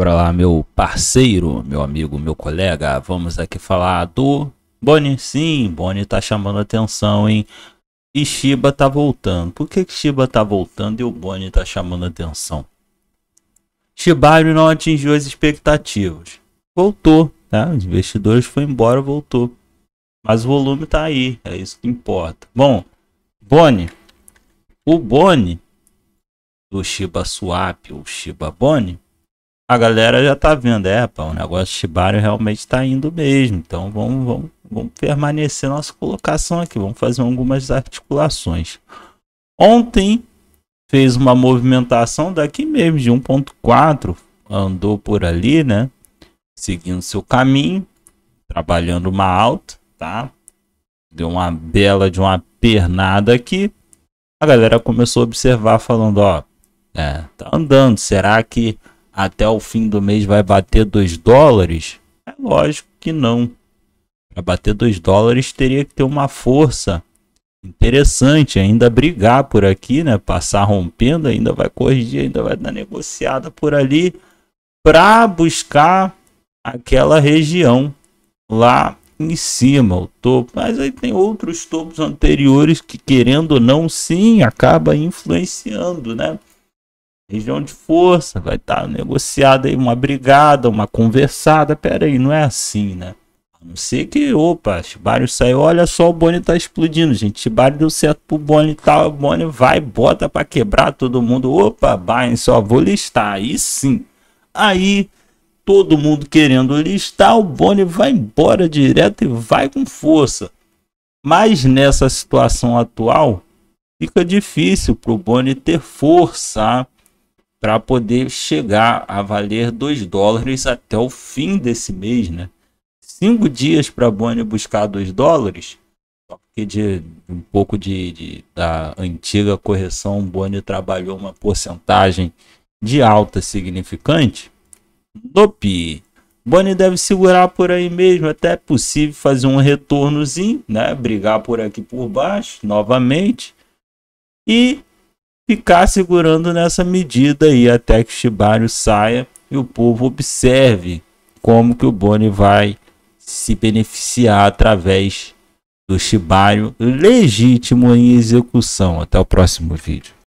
Bora lá, meu parceiro, meu amigo, meu colega. Vamos aqui falar do Boni Sim, Boni tá chamando atenção, hein? E Shiba tá voltando. Por que, que Shiba tá voltando e o Boni tá chamando atenção? Shibari não atingiu as expectativas. Voltou, tá? Os investidores foram embora, voltou. Mas o volume tá aí, é isso que importa. Bom, Boni O Boni do Shiba Swap ou Shiba Boni a galera já tá vendo, é, pá, o negócio de realmente tá indo mesmo. Então vamos, vamos, vamos permanecer nossa colocação aqui, vamos fazer algumas articulações. Ontem fez uma movimentação daqui mesmo de 1.4, andou por ali, né? Seguindo seu caminho, trabalhando uma alta, tá? Deu uma bela de uma pernada aqui. A galera começou a observar falando, ó, é, tá andando, será que até o fim do mês vai bater 2 dólares? É lógico que não. Para bater 2 dólares teria que ter uma força interessante, ainda brigar por aqui, né? Passar rompendo, ainda vai corrigir, ainda vai dar negociada por ali para buscar aquela região lá em cima, o topo. Mas aí tem outros topos anteriores que, querendo ou não, sim, acaba influenciando, né? região de força, vai estar tá negociada aí uma brigada, uma conversada. Pera aí, não é assim, né? A não ser que, opa, Shibari saiu, olha só, o Boni tá explodindo, gente. Shibari deu certo pro Boni tal, tá, o Boni vai, bota para quebrar todo mundo. Opa, Bain, só vou listar. Aí sim. Aí todo mundo querendo listar, o Boni vai embora direto e vai com força. Mas nessa situação atual, fica difícil pro Boni ter força para poder chegar a valer 2 dólares até o fim desse mês, né? Cinco dias para a Bonnie buscar 2 dólares, só porque de um pouco de, de da antiga correção, Bonnie trabalhou uma porcentagem de alta significante. Dope. Bonnie deve segurar por aí mesmo, até é possível fazer um retornozinho, né? Brigar por aqui por baixo novamente. E ficar segurando nessa medida aí até que o Shibário saia e o povo observe como que o Boni vai se beneficiar através do Shibário legítimo em execução. Até o próximo vídeo.